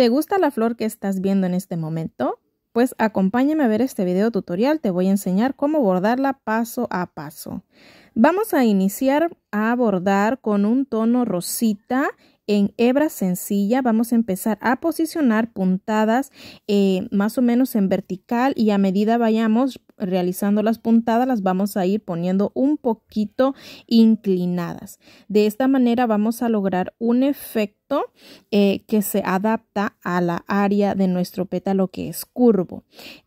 ¿Te gusta la flor que estás viendo en este momento? Pues acompáñame a ver este video tutorial, te voy a enseñar cómo bordarla paso a paso. Vamos a iniciar a bordar con un tono rosita en hebra sencilla vamos a empezar a posicionar puntadas eh, más o menos en vertical y a medida vayamos realizando las puntadas las vamos a ir poniendo un poquito inclinadas. De esta manera vamos a lograr un efecto eh, que se adapta a la área de nuestro pétalo que es curvo.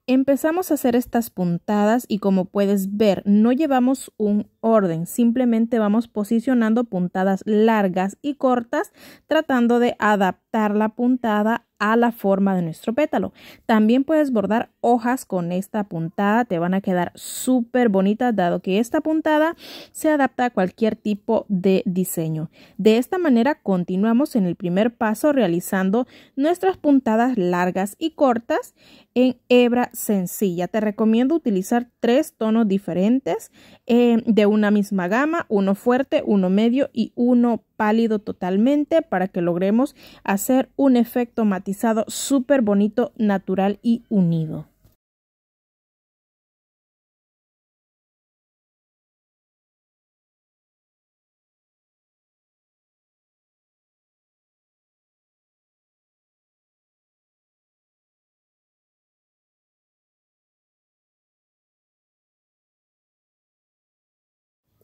Empezamos a hacer estas puntadas y como puedes ver, no llevamos un orden, simplemente vamos posicionando puntadas largas y cortas, tratando de adaptar la puntada a la forma de nuestro pétalo. También puedes bordar hojas con esta puntada, te van a quedar súper bonitas dado que esta puntada se adapta a cualquier tipo de diseño. De esta manera continuamos en el primer paso realizando nuestras puntadas largas y cortas en hebra sencilla. Te recomiendo utilizar tres tonos diferentes eh, de una misma gama, uno fuerte, uno medio y uno pálido totalmente para que logremos hacer un efecto matizado súper bonito, natural y unido.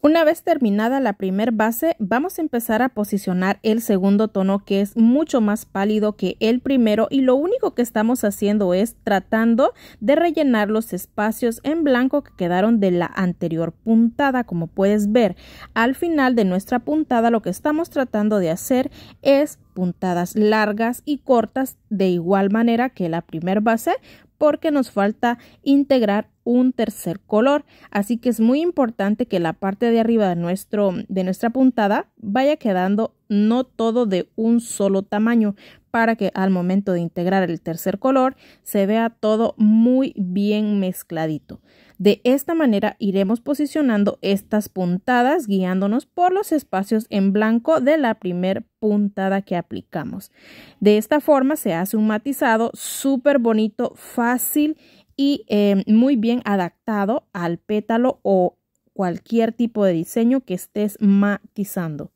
Una vez terminada la primer base, vamos a empezar a posicionar el segundo tono que es mucho más pálido que el primero y lo único que estamos haciendo es tratando de rellenar los espacios en blanco que quedaron de la anterior puntada. Como puedes ver, al final de nuestra puntada lo que estamos tratando de hacer es puntadas largas y cortas de igual manera que la primer base porque nos falta integrar un tercer color. Así que es muy importante que la parte de arriba de, nuestro, de nuestra puntada vaya quedando no todo de un solo tamaño para que al momento de integrar el tercer color se vea todo muy bien mezcladito. De esta manera iremos posicionando estas puntadas guiándonos por los espacios en blanco de la primer puntada que aplicamos. De esta forma se hace un matizado súper bonito, fácil y eh, muy bien adaptado al pétalo o cualquier tipo de diseño que estés matizando.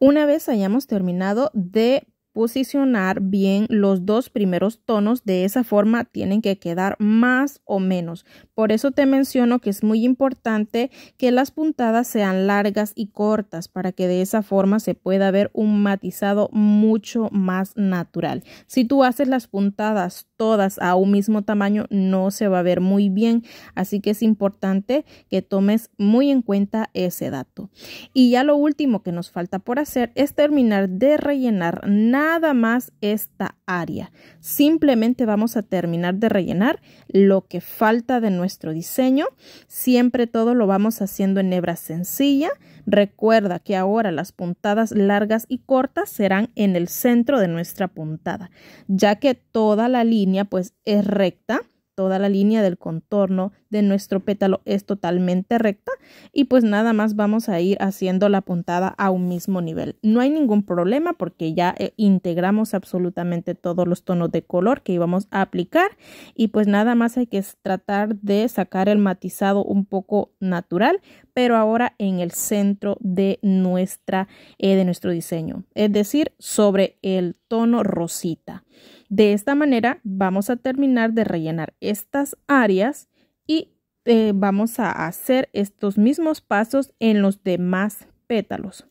Una vez hayamos terminado de posicionar bien los dos primeros tonos, de esa forma tienen que quedar más o menos. Por eso te menciono que es muy importante que las puntadas sean largas y cortas para que de esa forma se pueda ver un matizado mucho más natural. Si tú haces las puntadas todas a un mismo tamaño no se va a ver muy bien, así que es importante que tomes muy en cuenta ese dato. Y ya lo último que nos falta por hacer es terminar de rellenar nada nada más esta área. Simplemente vamos a terminar de rellenar lo que falta de nuestro diseño. Siempre todo lo vamos haciendo en hebra sencilla. Recuerda que ahora las puntadas largas y cortas serán en el centro de nuestra puntada, ya que toda la línea pues es recta toda la línea del contorno de nuestro pétalo es totalmente recta y pues nada más vamos a ir haciendo la puntada a un mismo nivel. No hay ningún problema porque ya eh, integramos absolutamente todos los tonos de color que íbamos a aplicar y pues nada más hay que tratar de sacar el matizado un poco natural pero ahora en el centro de, nuestra, eh, de nuestro diseño, es decir, sobre el tono rosita. De esta manera vamos a terminar de rellenar estas áreas y eh, vamos a hacer estos mismos pasos en los demás pétalos.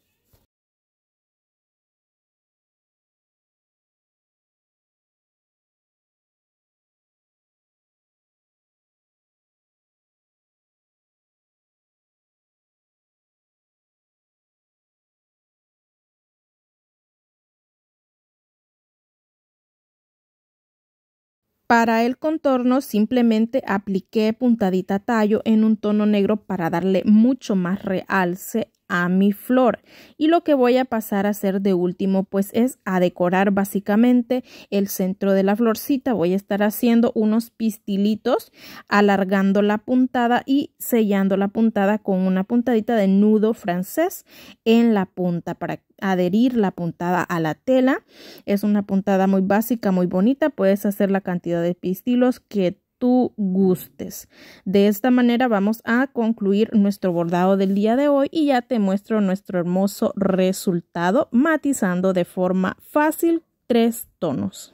Para el contorno simplemente apliqué puntadita tallo en un tono negro para darle mucho más realce a mi flor y lo que voy a pasar a hacer de último pues es a decorar básicamente el centro de la florcita voy a estar haciendo unos pistilitos alargando la puntada y sellando la puntada con una puntadita de nudo francés en la punta para adherir la puntada a la tela es una puntada muy básica muy bonita puedes hacer la cantidad de pistilos que tú gustes. De esta manera vamos a concluir nuestro bordado del día de hoy y ya te muestro nuestro hermoso resultado matizando de forma fácil tres tonos.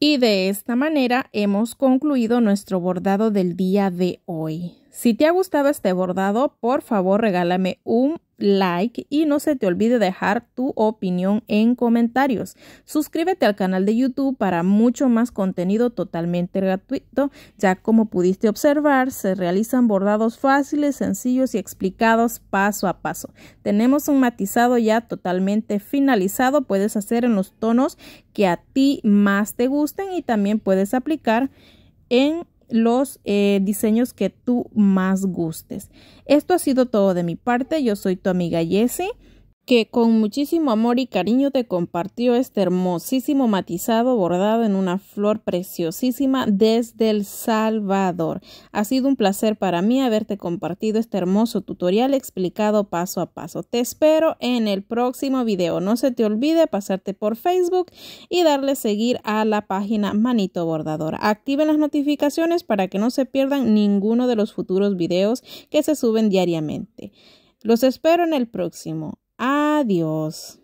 Y de esta manera hemos concluido nuestro bordado del día de hoy. Si te ha gustado este bordado, por favor regálame un like y no se te olvide dejar tu opinión en comentarios. Suscríbete al canal de YouTube para mucho más contenido totalmente gratuito. Ya como pudiste observar, se realizan bordados fáciles, sencillos y explicados paso a paso. Tenemos un matizado ya totalmente finalizado, puedes hacer en los tonos que a ti más te gusten y también puedes aplicar en los eh, diseños que tú más gustes. Esto ha sido todo de mi parte. Yo soy tu amiga Jessie que con muchísimo amor y cariño te compartió este hermosísimo matizado bordado en una flor preciosísima desde El Salvador. Ha sido un placer para mí haberte compartido este hermoso tutorial explicado paso a paso. Te espero en el próximo video. No se te olvide pasarte por Facebook y darle seguir a la página Manito Bordadora. Activen las notificaciones para que no se pierdan ninguno de los futuros videos que se suben diariamente. Los espero en el próximo. Adiós.